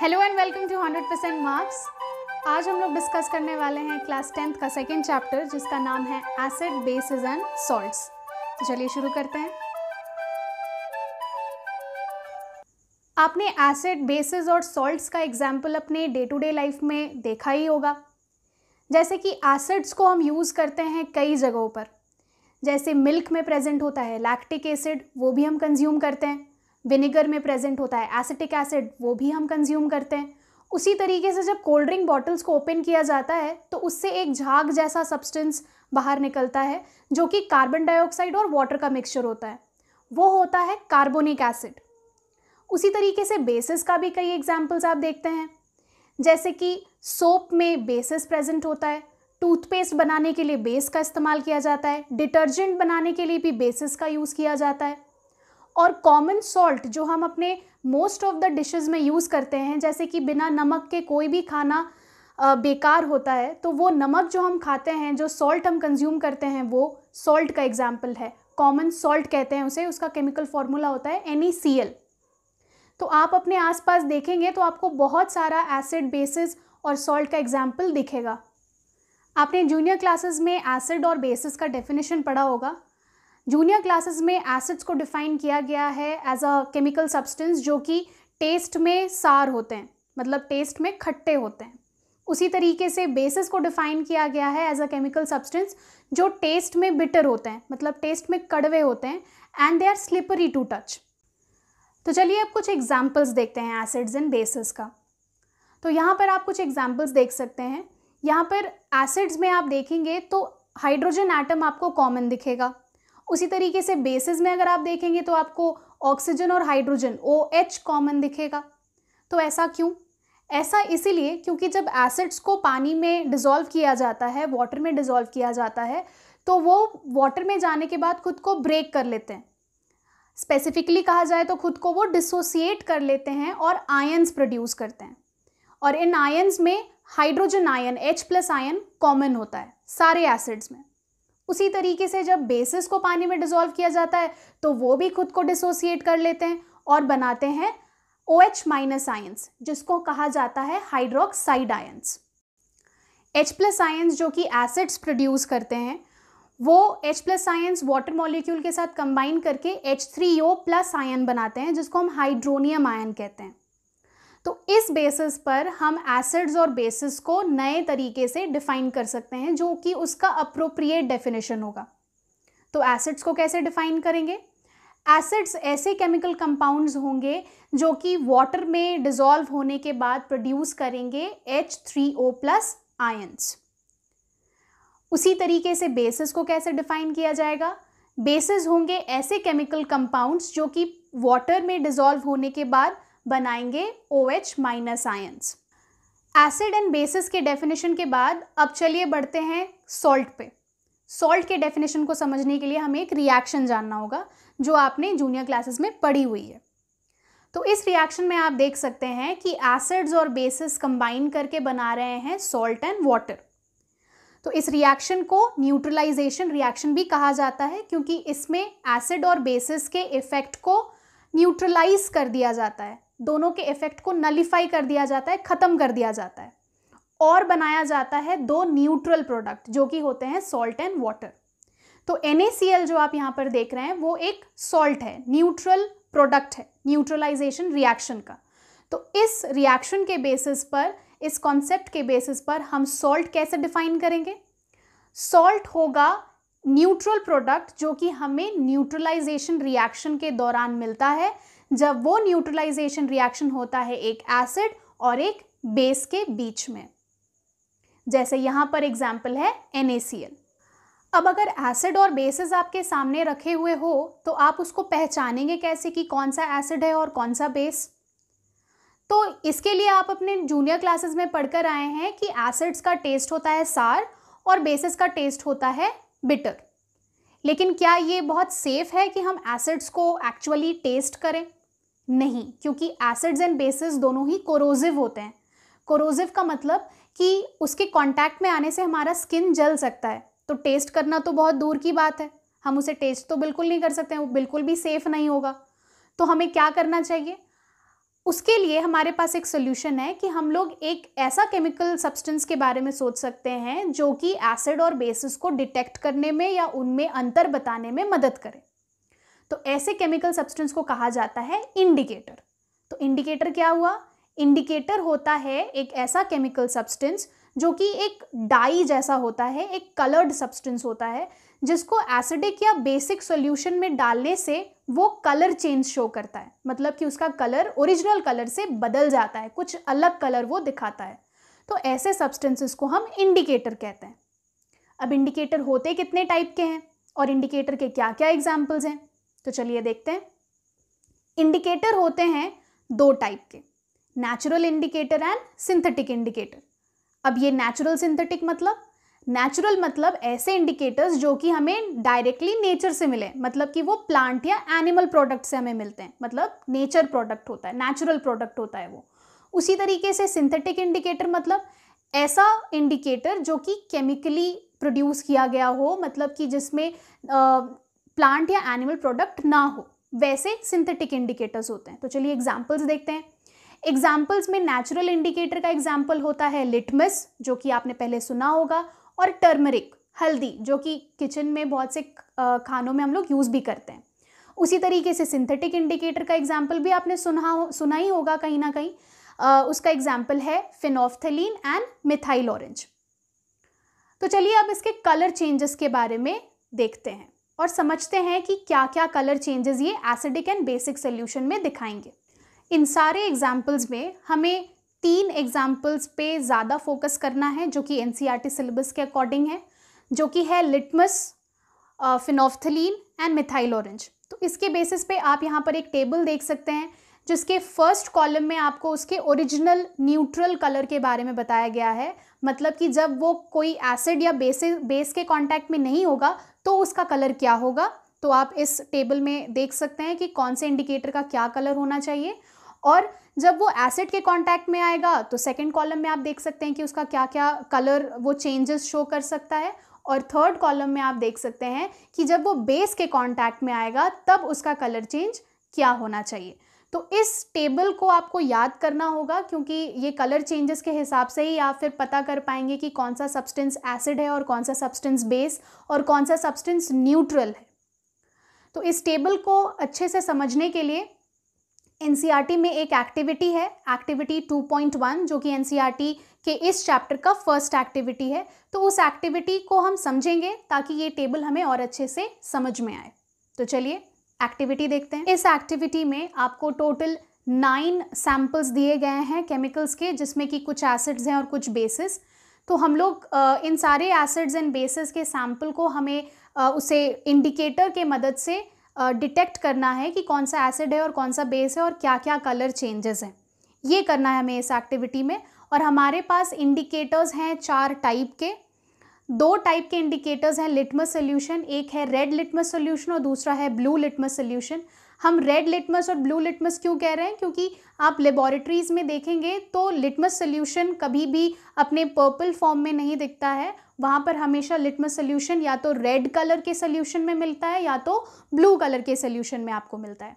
hello and welcome to hundred percent marks आज हम लोग डिस्कस करने वाले हैं क्लास टेंथ का सेकेंड चैप्टर जिसका नाम है एसिड बेसिस एंड सॉल्ट्स तो चलिए शुरू करते हैं आपने एसिड बेसिस और सॉल्ट्स का एग्जाम्पल अपने डे टू डे लाइफ में देखा ही होगा जैसे कि एसिड्स को हम यूज़ करते हैं कई जगहों पर जैसे मिल्क में प्रेजेंट होता है लैक्टिक एसिड वो भी हम कंज्यूम करते हैं विनेगर में प्रेजेंट होता है एसिटिक एसिड वो भी हम कंज्यूम करते हैं उसी तरीके से जब कोल्ड ड्रिंक बॉटल्स को ओपन किया जाता है तो उससे एक झाग जैसा सब्सटेंस बाहर निकलता है जो कि कार्बन डाइऑक्साइड और वाटर का मिक्सचर होता है वो होता है कार्बोनिक एसिड उसी तरीके से बेसिस का भी कई एग्जाम्पल्स आप देखते हैं जैसे कि सोप में बेसिस प्रेजेंट होता है टूथपेस्ट बनाने के लिए बेस का इस्तेमाल किया जाता है डिटर्जेंट बनाने के लिए भी बेसिस का यूज़ किया जाता है और कॉमन सॉल्ट जो हम अपने मोस्ट ऑफ द डिशेस में यूज़ करते हैं जैसे कि बिना नमक के कोई भी खाना बेकार होता है तो वो नमक जो हम खाते हैं जो सॉल्ट हम कंज्यूम करते हैं वो सॉल्ट का एग्जाम्पल है कॉमन सॉल्ट कहते हैं उसे उसका केमिकल फॉर्मूला होता है एनी सी एल तो आप अपने आसपास देखेंगे तो आपको बहुत सारा एसिड बेसिस और सॉल्ट का एग्जाम्पल दिखेगा आपने जूनियर क्लासेस में एसिड और बेसिस का डेफिनेशन पढ़ा होगा जूनियर क्लासेस में एसिड्स को डिफाइन किया गया है एज अ केमिकल सब्सटेंस जो कि टेस्ट में सार होते हैं मतलब टेस्ट में खट्टे होते हैं उसी तरीके से बेसिस को डिफाइन किया गया है एज अ केमिकल सब्सटेंस जो टेस्ट में बिटर होते हैं मतलब टेस्ट में कड़वे होते हैं and they are slippery to touch तो चलिए अब कुछ एग्जाम्पल्स देखते हैं एसिड्स एंड बेसिस का तो यहाँ पर आप कुछ एग्जाम्पल्स देख सकते हैं यहाँ पर एसिड्स में आप देखेंगे तो हाइड्रोजन एटम आपको कॉमन दिखेगा उसी तरीके से बेसिस में अगर आप देखेंगे तो आपको ऑक्सीजन और हाइड्रोजन ओ एच कॉमन दिखेगा तो ऐसा क्यों ऐसा इसीलिए क्योंकि जब एसिड्स को पानी में डिज़ोल्व किया जाता है वाटर में डिज़ोल्व किया जाता है तो वो वाटर में जाने के बाद खुद को ब्रेक कर लेते हैं स्पेसिफिकली कहा जाए तो खुद को वो डिसोसिएट कर लेते हैं और आयन्स प्रोड्यूस करते हैं और इन आयन्स में hydrogen ion H plus ion common होता है सारे एसिड्स में उसी तरीके से जब बेसिस को पानी में डिज़ोल्व किया जाता है तो वो भी खुद को डिसोसिएट कर लेते हैं और बनाते हैं ओ एच माइनस आयंस जिसको कहा जाता है hydroxide ions H plus ions जो कि एसिड्स प्रोड्यूस करते हैं वो H plus ions water molecule के साथ कंबाइन करके H three O plus ion बनाते हैं जिसको हम हाइड्रोनियम आयन कहते हैं तो इस बेसिस पर हम एसिड्स और बेसिस को नए तरीके से डिफाइन कर सकते हैं जो कि उसका अप्रोप्रिएट डेफिनेशन होगा तो एसिड्स को कैसे डिफाइन करेंगे एसिड्स ऐसे केमिकल कंपाउंड्स होंगे जो कि वाटर में डिजोल्व होने के बाद प्रोड्यूस करेंगे H three O plus ions उसी तरीके से बेसिस को कैसे डिफाइन किया जाएगा बेसिस होंगे ऐसे केमिकल कंपाउंड्स जो कि वाटर में डिजोल्व होने के बाद बनाएंगे O H minus ions acid and bases के डेफिनेशन के बाद अब चलिए बढ़ते हैं सॉल्ट पे सॉल्ट के डेफिनेशन को समझने के लिए हमें एक रिएक्शन जानना होगा जो आपने जूनियर क्लासेस में पढ़ी हुई है तो इस रिएक्शन में आप देख सकते हैं कि एसिड्स और बेसिस कंबाइन करके बना रहे हैं सॉल्ट एंड वाटर तो इस रिएक्शन को न्यूट्रलाइजेशन रिएक्शन भी कहा जाता है क्योंकि इसमें एसिड और बेसिस के इफेक्ट को न्यूट्रलाइज कर दिया जाता है दोनों के इफेक्ट को नलीफाई कर दिया जाता है ख़त्म कर दिया जाता है और बनाया जाता है दो न्यूट्रल प्रोडक्ट जो कि होते हैं सॉल्ट एंड वाटर तो एन जो आप यहाँ पर देख रहे हैं वो एक सॉल्ट है न्यूट्रल प्रोडक्ट है न्यूट्रलाइजेशन रिएक्शन का तो इस रिएक्शन के बेसिस पर इस कॉन्सेप्ट के बेसिस पर हम सॉल्ट कैसे डिफाइन करेंगे सॉल्ट होगा न्यूट्रल प्रोडक्ट जो कि हमें न्यूट्रलाइजेशन रिएक्शन के दौरान मिलता है जब वो न्यूट्रलाइजेशन रिएक्शन होता है एक एसिड और एक बेस के बीच में जैसे यहां पर एग्जाम्पल है NaCl अब अगर एसिड और बेसिस आपके सामने रखे हुए हो तो आप उसको पहचानेंगे कैसे कि कौन सा एसिड है और कौन सा बेस तो इसके लिए आप अपने जूनियर क्लासेस में पढ़कर आए हैं कि एसिड्स का टेस्ट होता है सार और बेसिस का टेस्ट होता है बिटर लेकिन क्या ये बहुत सेफ है कि हम एसिड्स को एक्चुअली टेस्ट करें नहीं क्योंकि एसिड्स एंड बेसिस दोनों ही कोरोजिव होते हैं कोरोजिव का मतलब कि उसके कांटेक्ट में आने से हमारा स्किन जल सकता है तो टेस्ट करना तो बहुत दूर की बात है हम उसे टेस्ट तो बिल्कुल नहीं कर सकते हैं वो बिल्कुल भी सेफ़ नहीं होगा तो हमें क्या करना चाहिए उसके लिए हमारे पास एक सोल्यूशन है कि हम लोग एक ऐसा केमिकल सब्सटेंस के बारे में सोच सकते हैं जो कि एसिड और बेसिस को डिटेक्ट करने में या उनमें अंतर बताने में मदद करें तो ऐसे केमिकल सब्सटेंस को कहा जाता है इंडिकेटर तो इंडिकेटर क्या हुआ इंडिकेटर होता है एक ऐसा केमिकल सब्सटेंस जो कि एक डाई जैसा होता है एक कलर्ड सब्सटेंस होता है जिसको एसिडिक या बेसिक सॉल्यूशन में डालने से वो कलर चेंज शो करता है मतलब कि उसका कलर ओरिजिनल कलर से बदल जाता है कुछ अलग कलर वो दिखाता है तो ऐसे सब्सटेंसेस को हम इंडिकेटर कहते हैं अब इंडिकेटर होते कितने टाइप के हैं और इंडिकेटर के क्या क्या एग्जाम्पल्स हैं तो चलिए देखते हैं इंडिकेटर होते हैं दो टाइप के natural indicator and synthetic indicator अब ये नेचुरल सिंथेटिक मतलब नेचुरल मतलब ऐसे इंडिकेटर्स जो कि हमें डायरेक्टली नेचर से मिले मतलब कि वो प्लांट या एनिमल प्रोडक्ट से हमें मिलते हैं मतलब नेचर प्रोडक्ट होता है नेचुरल प्रोडक्ट होता है वो उसी तरीके से सिंथेटिक इंडिकेटर मतलब ऐसा इंडिकेटर जो कि केमिकली प्रोड्यूस किया गया हो मतलब कि जिसमें प्लांट या एनिमल प्रोडक्ट ना हो वैसे सिंथेटिक इंडिकेटर्स होते हैं तो चलिए एग्जाम्पल्स देखते हैं एग्जाम्पल्स में नेचुरल इंडिकेटर का एग्जाम्पल होता है लिटमस जो कि आपने पहले सुना होगा और टर्मरिक हल्दी जो कि किचन में बहुत से खानों में हम लोग यूज़ भी करते हैं उसी तरीके से सिंथेटिक इंडिकेटर का एग्जाम्पल भी आपने सुना हो सुना ही होगा कहीं ना कहीं आ, उसका एग्जाम्पल है फिनोफ्थेलिन एंड मिथाइल ऑरेंज तो चलिए अब इसके कलर चेंजेस के बारे में देखते हैं और समझते हैं कि क्या क्या कलर चेंजेस ये एसिडिक एंड बेसिक सोल्यूशन में दिखाएंगे इन सारे एग्जाम्पल्स में हमें तीन एग्जाम्पल्स पे ज़्यादा फोकस करना है जो कि एन सिलेबस e के अकॉर्डिंग है जो कि है litmus phenolphthalein and methyl orange तो इसके बेसिस पे आप यहाँ पर एक टेबल देख सकते हैं जिसके फर्स्ट कॉलम में आपको उसके ओरिजिनल न्यूट्रल कलर के बारे में बताया गया है मतलब कि जब वो कोई एसिड या बेस बेस के कांटेक्ट में नहीं होगा तो उसका कलर क्या होगा तो आप इस टेबल में देख सकते हैं कि कौन से इंडिकेटर का क्या कलर होना चाहिए और जब वो एसिड के कांटेक्ट में आएगा तो सेकंड कॉलम में आप देख सकते हैं कि उसका क्या क्या कलर वो चेंजेस शो कर सकता है और थर्ड कॉलम में आप देख सकते हैं कि जब वो बेस के कांटेक्ट में आएगा तब उसका कलर चेंज क्या होना चाहिए तो इस टेबल को आपको याद करना होगा क्योंकि ये कलर चेंजेस के हिसाब से ही आप फिर पता कर पाएंगे कि कौन सा सब्सटेंस एसिड है और कौन सा सब्सटेंस बेस और कौन सा सब्सटेंस न्यूट्रल है तो इस टेबल को अच्छे से समझने के लिए एन e में एक एक्टिविटी है एक्टिविटी 2.1 जो कि एन e के इस चैप्टर का फर्स्ट एक्टिविटी है तो उस एक्टिविटी को हम समझेंगे ताकि ये टेबल हमें और अच्छे से समझ में आए तो चलिए एक्टिविटी देखते हैं इस एक्टिविटी में आपको टोटल नाइन सैम्पल्स दिए गए हैं केमिकल्स के जिसमें कि कुछ एसिड्स हैं और कुछ बेसिस तो हम लोग इन सारे एसिड्स एंड बेसिस के सैम्पल को हमें उसे इंडिकेटर के मदद से डिटेक्ट करना है कि कौन सा एसिड है और कौन सा बेस है और क्या क्या कलर चेंजेस हैं ये करना है हमें इस एक्टिविटी में और हमारे पास इंडिकेटर्स हैं चार टाइप के दो टाइप के इंडिकेटर्स हैं लिटमस सोल्यूशन एक है रेड लिटमस सोल्यूशन और दूसरा है ब्लू लिटमस सोल्यूशन हम रेड लिटमस और ब्लू लिटमस क्यों कह रहे हैं क्योंकि आप लेबॉरेटरीज़ में देखेंगे तो लिटमस सोल्यूशन कभी भी अपने पर्पल फॉर्म में नहीं दिखता है वहाँ पर हमेशा लिटमस सोल्यूशन या तो रेड कलर के सोल्यूशन में मिलता है या तो ब्लू कलर के सोल्यूशन में आपको मिलता है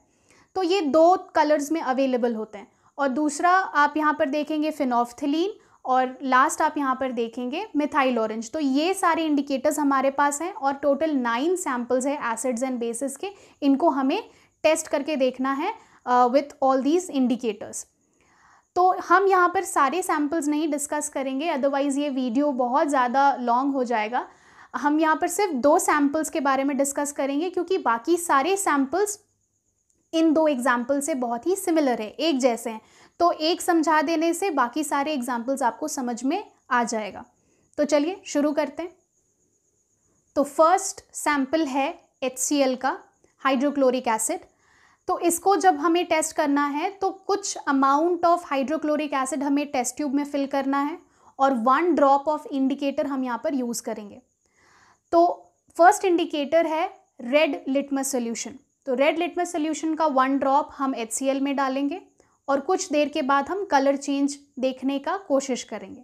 तो ये दो कलर्स में अवेलेबल होते हैं और दूसरा आप यहाँ पर देखेंगे फिनोफथिलीन और लास्ट आप यहाँ पर देखेंगे मिथाइल ऑरेंज तो ये सारे इंडिकेटर्स हमारे पास हैं और टोटल नाइन सैम्पल्स हैं एसिड्स एंड बेसिस के इनको हमें टेस्ट करके देखना है विथ ऑल दीज इंडिकेटर्स तो हम यहाँ पर सारे सैम्पल्स नहीं डिस्कस करेंगे अदरवाइज़ ये वीडियो बहुत ज़्यादा लॉन्ग हो जाएगा हम यहाँ पर सिर्फ दो सैम्पल्स के बारे में डिस्कस करेंगे क्योंकि बाकी सारे सैम्पल्स इन दो एग्जाम्पल से बहुत ही सिमिलर है एक जैसे हैं तो एक समझा देने से बाकी सारे एग्जाम्पल्स आपको समझ में आ जाएगा तो चलिए शुरू करते हैं तो फर्स्ट सैम्पल है एच का हाइड्रोक्लोरिक एसिड तो इसको जब हमें टेस्ट करना है तो कुछ अमाउंट ऑफ हाइड्रोक्लोरिक एसिड हमें टेस्ट ट्यूब में फिल करना है और वन ड्रॉप ऑफ इंडिकेटर हम यहाँ पर यूज़ करेंगे तो फर्स्ट इंडिकेटर है रेड लिटमस सोल्यूशन तो रेड लिटमस सोल्यूशन का वन ड्रॉप हम एच में डालेंगे और कुछ देर के बाद हम कलर चेंज देखने का कोशिश करेंगे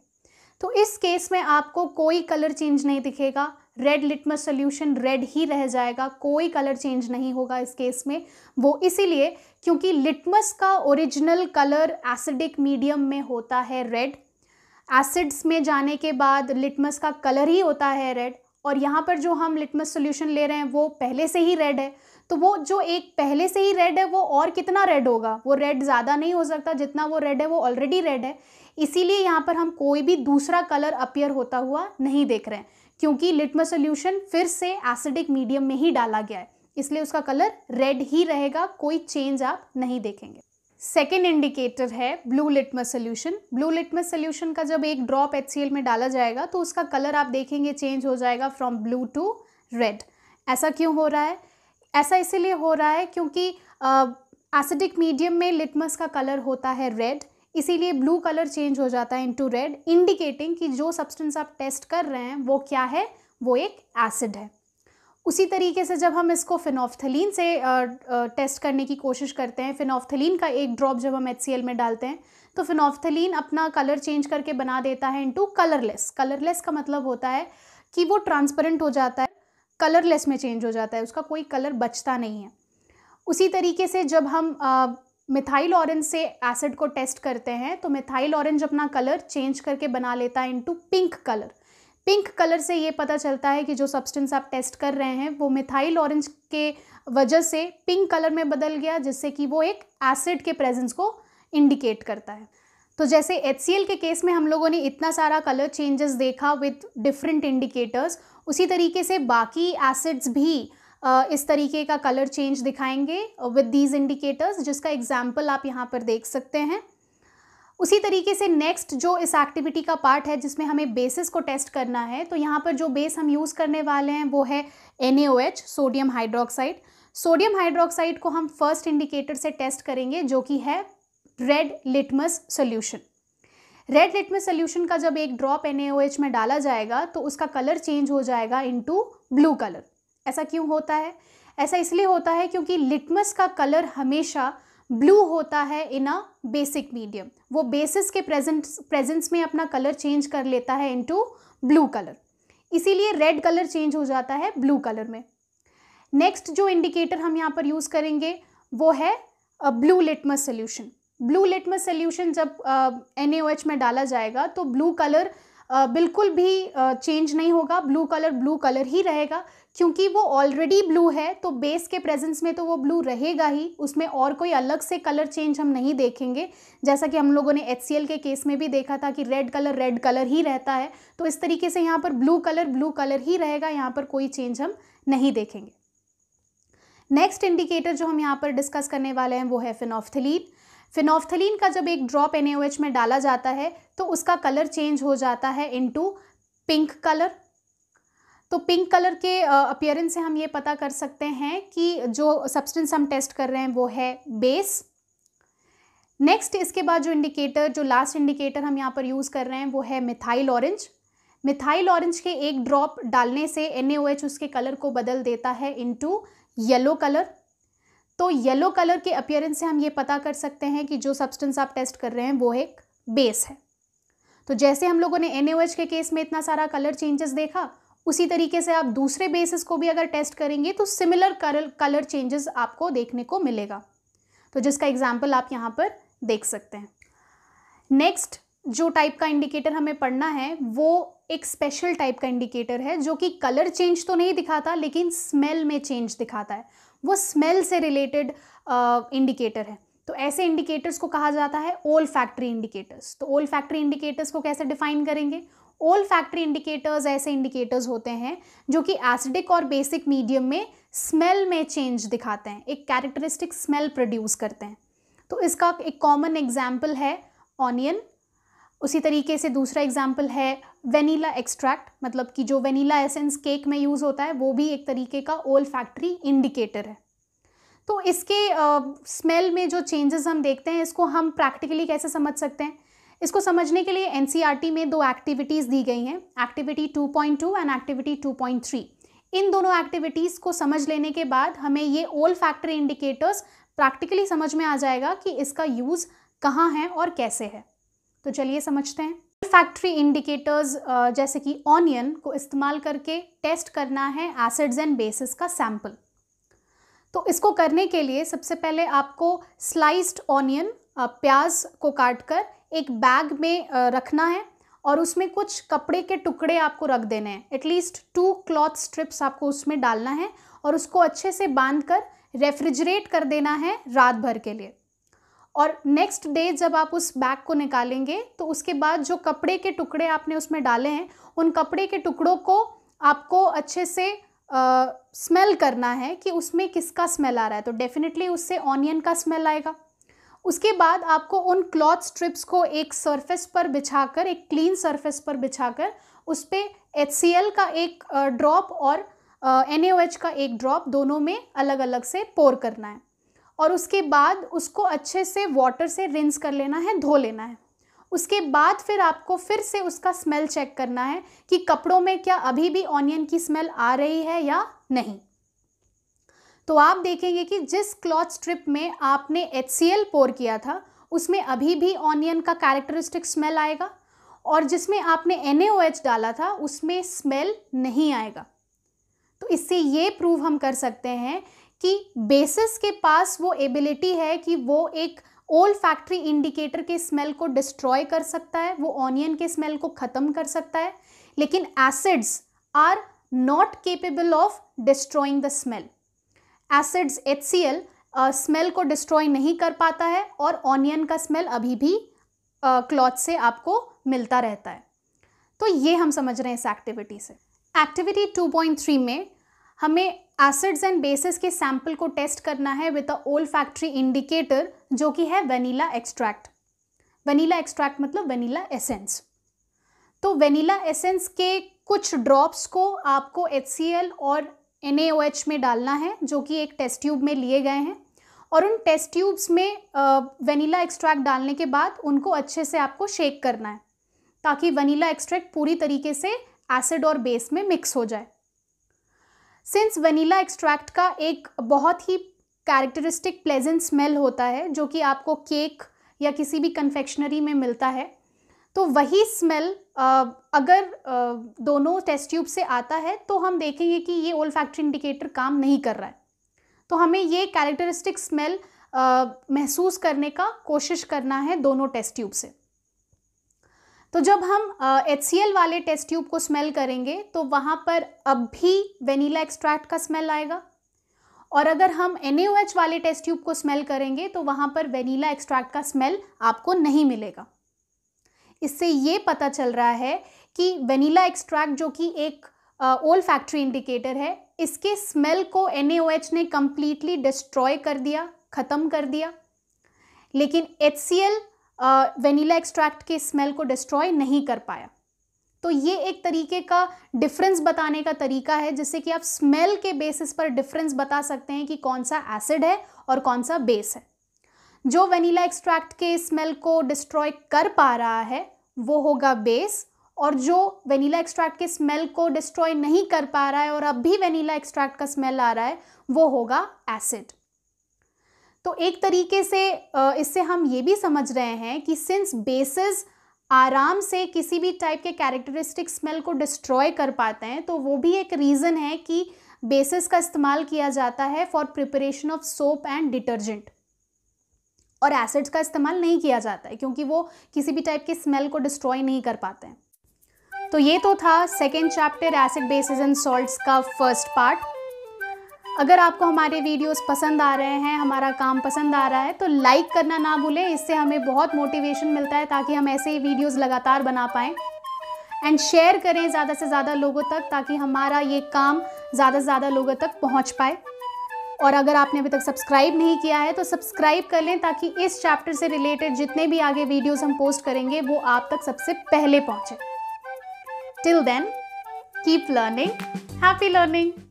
तो इस केस में आपको कोई कलर चेंज नहीं दिखेगा रेड लिटमस सोल्यूशन रेड ही रह जाएगा कोई कलर चेंज नहीं होगा इस केस में वो इसीलिए क्योंकि लिटमस का ओरिजिनल कलर एसिडिक मीडियम में होता है रेड एसिड्स में जाने के बाद लिटमस का कलर ही होता है रेड और यहाँ पर जो हम लिटमस सोल्यूशन ले रहे हैं वो पहले से ही रेड है तो वो जो एक पहले से ही रेड है वो और कितना रेड होगा वो रेड ज़्यादा नहीं हो सकता जितना वो रेड है वो ऑलरेडी रेड है इसीलिए यहाँ पर हम कोई भी दूसरा कलर अपियर होता हुआ नहीं देख रहे हैं क्योंकि लिटमस सोल्यूशन फिर से एसिडिक मीडियम में ही डाला गया है इसलिए उसका कलर रेड ही रहेगा कोई चेंज आप नहीं देखेंगे सेकेंड इंडिकेटर है blue litmus solution blue litmus solution का जब एक ड्रॉप एच में डाला जाएगा तो उसका कलर आप देखेंगे चेंज हो जाएगा फ्रॉम ब्लू टू रेड ऐसा क्यों हो रहा है ऐसा इसीलिए हो रहा है क्योंकि एसिडिक मीडियम में लिटमस का कलर होता है रेड इसीलिए ब्लू कलर चेंज हो जाता है इनटू रेड इंडिकेटिंग कि जो सब्सटेंस आप टेस्ट कर रहे हैं वो क्या है वो एक एसिड है उसी तरीके से जब हम इसको फिनॉफ्थलीन से टेस्ट करने की कोशिश करते हैं फिनोफ्थलीन का एक ड्रॉप जब हम एच में डालते हैं तो फिनोफ्थलीन अपना कलर चेंज करके बना देता है इनटू कलरलेस कलरलेस का मतलब होता है कि वो ट्रांसपेरेंट हो जाता है कलरलेस में चेंज हो जाता है उसका कोई कलर बचता नहीं है उसी तरीके से जब हम मिथाइल ऑरेंज से एसिड को टेस्ट करते हैं तो मिथाइल ऑरेंज अपना कलर चेंज करके बना लेता है into pink colour pink colour से ये पता चलता है कि जो सब्सटेंस आप टेस्ट कर रहे हैं वो मिथाइल ऑरेंज के वजह से पिंक कलर में बदल गया जिससे कि वो एक एसिड के प्रेजेंस को इंडिकेट करता है तो जैसे एच सी के केस में हम लोगों ने इतना सारा कलर चेंजेस देखा विथ डिफरेंट इंडिकेटर्स उसी तरीके से बाकी एसिड्स भी इस तरीके का कलर चेंज दिखाएंगे विथ दीज इंडिकेटर्स जिसका एग्जाम्पल आप यहाँ पर देख सकते हैं उसी तरीके से नेक्स्ट जो इस एक्टिविटी का पार्ट है जिसमें हमें बेसिस को टेस्ट करना है तो यहाँ पर जो बेस हम यूज़ करने वाले हैं वो है एन सोडियम हाइड्रोक्साइड सोडियम हाइड्रोक्साइड को हम फर्स्ट इंडिकेटर से टेस्ट करेंगे जो कि है red litmus solution red litmus solution का जब एक ड्रॉप एन में डाला जाएगा तो उसका कलर चेंज हो जाएगा इनटू ब्लू कलर ऐसा क्यों होता है ऐसा इसलिए होता है क्योंकि लिटमस का कलर हमेशा ब्लू होता है इन अ बेसिक मीडियम वो बेसिस के प्रेजेंट प्रेजेंस में अपना कलर चेंज कर लेता है इनटू ब्लू कलर इसीलिए रेड कलर चेंज हो जाता है ब्लू कलर में नेक्स्ट जो इंडिकेटर हम यहाँ पर यूज़ करेंगे वो है blue litmus solution blue litmus solution जब एन uh, में डाला जाएगा तो ब्लू कलर uh, बिल्कुल भी चेंज uh, नहीं होगा ब्लू कलर ब्लू कलर ही रहेगा क्योंकि वो ऑलरेडी ब्लू है तो बेस के प्रेजेंस में तो वो ब्लू रहेगा ही उसमें और कोई अलग से कलर चेंज हम नहीं देखेंगे जैसा कि हम लोगों ने एच के केस में भी देखा था कि रेड कलर रेड कलर ही रहता है तो इस तरीके से यहाँ पर ब्लू कलर ब्लू कलर ही रहेगा यहाँ पर कोई चेंज हम नहीं देखेंगे नेक्स्ट इंडिकेटर जो हम यहाँ पर डिस्कस करने वाले हैं वो है फिनोफ्थलीन फिनॉफ्थलीन का जब एक ड्रॉप एन में डाला जाता है तो उसका कलर चेंज हो जाता है इनटू पिंक कलर तो पिंक कलर के अपियरेंस से हम ये पता कर सकते हैं कि जो सब्सटेंस हम टेस्ट कर रहे हैं वो है बेस नेक्स्ट इसके बाद जो इंडिकेटर जो लास्ट इंडिकेटर हम यहाँ पर यूज़ कर रहे हैं वो है मिथाइल ऑरेंज मिथाइल ऑरेंज के एक ड्रॉप डालने से एन उसके कलर को बदल देता है इनटू येलो कलर तो येलो कलर के अपियरेंस से हम ये पता कर सकते हैं कि जो सब्सटेंस आप टेस्ट कर रहे हैं वो एक बेस है तो जैसे हम लोगों ने एन के केस में इतना सारा कलर चेंजेस देखा उसी तरीके से आप दूसरे बेसिस को भी अगर टेस्ट करेंगे तो सिमिलर कलर कलर चेंजेस आपको देखने को मिलेगा तो जिसका एग्जाम्पल आप यहाँ पर देख सकते हैं नेक्स्ट जो टाइप का इंडिकेटर हमें पढ़ना है वो एक स्पेशल टाइप का इंडिकेटर है जो कि कलर चेंज तो नहीं दिखाता लेकिन स्मेल में चेंज दिखाता है वो स्मेल से रिलेटेड इंडिकेटर है तो ऐसे इंडिकेटर्स को कहा जाता है ओल फैक्ट्री इंडिकेटर्स तो ओल फैक्ट्री इंडिकेटर्स को कैसे डिफाइन करेंगे ओल फैक्ट्री इंडिकेटर्स ऐसे इंडिकेटर्स होते हैं जो कि एसिडिक और बेसिक मीडियम में स्मेल में चेंज दिखाते हैं एक कैरेक्टरिस्टिक स्मेल प्रोड्यूस करते हैं तो इसका एक कॉमन एग्जाम्पल है ऑनियन उसी तरीके से दूसरा एग्जाम्पल है वेनीला एक्सट्रैक्ट मतलब कि जो वेनीला एसेंस केक में यूज़ होता है वो भी एक तरीके का ओल फैक्ट्री इंडिकेटर है तो इसके स्मेल uh, में जो चेंजेस हम देखते हैं इसको हम प्रैक्टिकली कैसे समझ सकते हैं इसको समझने के लिए एन e में दो एक्टिविटीज़ दी गई हैं एक्टिविटी 2.2 एंड एक्टिविटी 2.3 इन दोनों एक्टिविटीज़ को समझ लेने के बाद हमें ये ओल फैक्ट्री इंडिकेटर्स प्रैक्टिकली समझ में आ जाएगा कि इसका यूज़ कहाँ है और कैसे है तो चलिए समझते हैं फैक्ट्री इंडिकेटर्स जैसे कि ऑनियन को इस्तेमाल करके टेस्ट करना है एसिड्स एंड बेसिस का सैंपल तो इसको करने के लिए सबसे पहले आपको स्लाइस्ड ऑनियन प्याज को काट कर एक बैग में रखना है और उसमें कुछ कपड़े के टुकड़े आपको रख देने हैं एटलीस्ट टू क्लॉथ स्ट्रिप्स आपको उसमें डालना है और उसको अच्छे से बांध कर रेफ्रिजरेट कर देना है रात भर के लिए और नेक्स्ट डे जब आप उस बैग को निकालेंगे तो उसके बाद जो कपड़े के टुकड़े आपने उसमें डाले हैं उन कपड़े के टुकड़ों को आपको अच्छे से स्मेल करना है कि उसमें किसका स्मेल आ रहा है तो डेफिनेटली उससे ऑनियन का स्मेल आएगा उसके बाद आपको उन क्लॉथ स्ट्रिप्स को एक सरफेस पर बिछाकर एक क्लीन सरफेस पर बिछाकर उस पर एच का एक ड्रॉप और एन एच का एक ड्रॉप दोनों में अलग अलग से पोर करना है और उसके बाद उसको अच्छे से वाटर से रिंस कर लेना है धो लेना है उसके बाद फिर आपको फिर से उसका स्मेल चेक करना है कि कपड़ों में क्या अभी भी ऑनियन की स्मेल आ रही है या नहीं तो आप देखेंगे कि जिस क्लॉथ स्ट्रिप में आपने एच सी एल पोर किया था उसमें अभी भी ऑनियन का कैरेक्टरिस्टिक स्मेल आएगा और जिसमें आपने एन ए ओ एच डाला था उसमें स्मेल नहीं आएगा तो इससे ये प्रूव हम कर सकते हैं कि बेसिस के पास वो एबिलिटी है कि वो एक ओल फैक्ट्री इंडिकेटर के स्मेल को डिस्ट्रॉय कर सकता है वो ऑनियन के स्मेल को ख़त्म कर सकता है लेकिन acids are not capable of destroying the smell acids H C L smell को डिस्ट्रॉय नहीं कर पाता है और ऑनियन का स्मेल अभी भी क्लॉथ uh, से आपको मिलता रहता है तो ये हम समझ रहे हैं इस एक्टिविटी से एक्टिविटी 2.3 में हमें एसिड्स एंड बेसिस के सैंपल को टेस्ट करना है with a olfactory indicator जो कि है वनीला एक्सट्रैक्ट वनीला एक्सट्रैक्ट मतलब वनीला एसेंस तो वनीला एसेंस के कुछ ड्रॉप्स को आपको एच और एन में डालना है जो कि एक टेस्ट ट्यूब में लिए गए हैं और उन टेस्ट ट्यूब्स में वनीला एक्सट्रैक्ट डालने के बाद उनको अच्छे से आपको शेक करना है ताकि वनीला एक्सट्रैक्ट पूरी तरीके से एसिड और बेस में मिक्स हो जाए सिंस वनीला एक्सट्रैक्ट का एक बहुत ही कैरेक्टरिस्टिक प्लेजेंट स्मेल होता है जो कि आपको केक या किसी भी कन्फेक्शनरी में मिलता है तो वही स्मेल अगर दोनों टेस्ट ट्यूब से आता है तो हम देखेंगे कि ये ओल्ड फैक्ट्री इंडिकेटर काम नहीं कर रहा है तो हमें ये कैरेक्टरिस्टिक स्मेल महसूस करने का कोशिश करना है दोनों टेस्ट ट्यूब से तो जब हम एच uh, वाले टेस्ट ट्यूब को स्मेल करेंगे तो वहाँ पर अब भी वेनीला एक्सट्रैक्ट का स्मेल आएगा और अगर हम एन वाले टेस्ट ट्यूब को स्मेल करेंगे तो वहाँ पर वेनीला एक्सट्रैक्ट का स्मेल आपको नहीं मिलेगा इससे ये पता चल रहा है कि वेनीला एक्सट्रैक्ट जो कि एक ओल्ड फैक्ट्री इंडिकेटर है इसके स्मेल को एन ने कम्प्लीटली डिस्ट्रॉय कर दिया ख़त्म कर दिया लेकिन एच वेनीला एक्सट्रैक्ट के स्मेल को डिस्ट्रॉय नहीं कर पाया तो ये एक तरीके का डिफरेंस बताने का तरीका है जिससे कि आप स्मेल के बेसिस पर डिफरेंस बता सकते हैं कि कौन सा एसिड है और कौन सा बेस है जो वेनीला एक्सट्रैक्ट के स्मेल को डिस्ट्रॉय कर पा रहा है वो होगा बेस और जो वेनीला एक्सट्रैक्ट के स्मेल को डिस्ट्रॉय नहीं कर पा रहा है और अब भी वेनीला एक्सट्रैक्ट का स्मेल आ रहा है वो होगा एसिड तो एक तरीके से इससे हम ये भी समझ रहे हैं कि सिंस बेसिस आराम से किसी भी टाइप के कैरेक्टरिस्टिक स्मेल को डिस्ट्रॉय कर पाते हैं तो वो भी एक रीज़न है कि बेसिस का इस्तेमाल किया जाता है for preparation of soap and detergent और एसिड्स का इस्तेमाल नहीं किया जाता है क्योंकि वो किसी भी टाइप के स्मेल को डिस्ट्रॉय नहीं कर पाते हैं तो ये तो था second chapter acid bases and salt का फर्स्ट पार्ट अगर आपको हमारे वीडियोस पसंद आ रहे हैं हमारा काम पसंद आ रहा है तो लाइक करना ना भूलें इससे हमें बहुत मोटिवेशन मिलता है ताकि हम ऐसे ही वीडियोस लगातार बना पाएँ एंड शेयर करें ज़्यादा से ज़्यादा लोगों तक ताकि हमारा ये काम ज़्यादा से ज़्यादा लोगों तक पहुँच पाए और अगर आपने अभी तक सब्सक्राइब नहीं किया है तो सब्सक्राइब कर लें ताकि इस चैप्टर से रिलेटेड जितने भी आगे वीडियोस हम पोस्ट करेंगे वो आप तक सबसे पहले पहुँचें till then keep learning happy learning